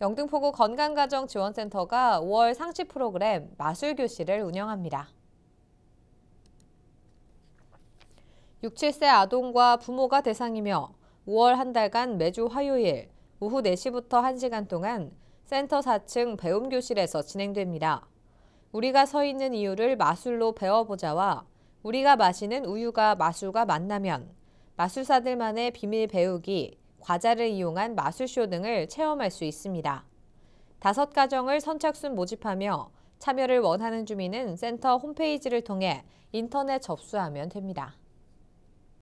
영등포구 건강가정지원센터가 5월 상시 프로그램 마술교실을 운영합니다. 6, 7세 아동과 부모가 대상이며 5월 한 달간 매주 화요일 오후 4시부터 1시간 동안 센터 4층 배움교실에서 진행됩니다. 우리가 서 있는 이유를 마술로 배워보자와 우리가 마시는 우유가 마술과 만나면 마술사들만의 비밀 배우기 과자를 이용한 마술쇼 등을 체험할 수 있습니다. 다섯 가정을 선착순 모집하며 참여를 원하는 주민은 센터 홈페이지를 통해 인터넷 접수하면 됩니다.